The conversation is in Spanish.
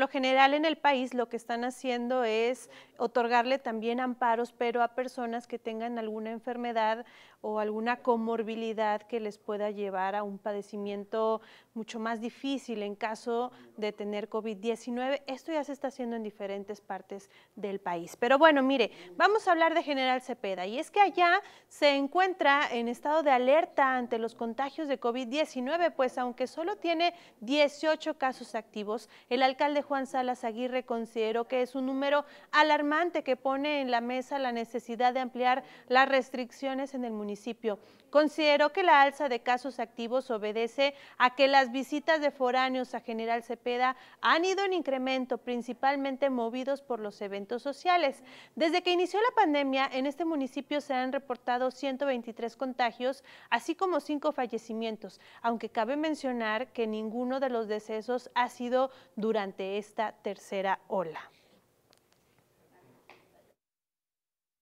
lo general en el país lo que están haciendo es otorgarle también amparos, pero a personas que tengan alguna enfermedad o alguna comorbilidad que les pueda llevar a un padecimiento mucho más difícil en caso de tener COVID-19. Esto ya se está haciendo en diferentes partes del país. Pero bueno, mire, vamos a hablar de General Cepeda. Y es que allá se encuentra en estado de alerta ante los contagios de COVID-19, pues aunque solo tiene 18 casos activos, el alcalde Juan Salas Aguirre consideró que es un número alarmante que pone en la mesa la necesidad de ampliar las restricciones en el municipio. Consideró que la alza de casos activos obedece a que las visitas de foráneos a General Cepeda han ido en incremento, principalmente movidos por los eventos sociales. Desde que inició la pandemia, en este municipio se han reportado 123 contagios, así como 5 fallecimientos, aunque cabe mencionar que ninguno de los decesos ha sido durante esta tercera ola.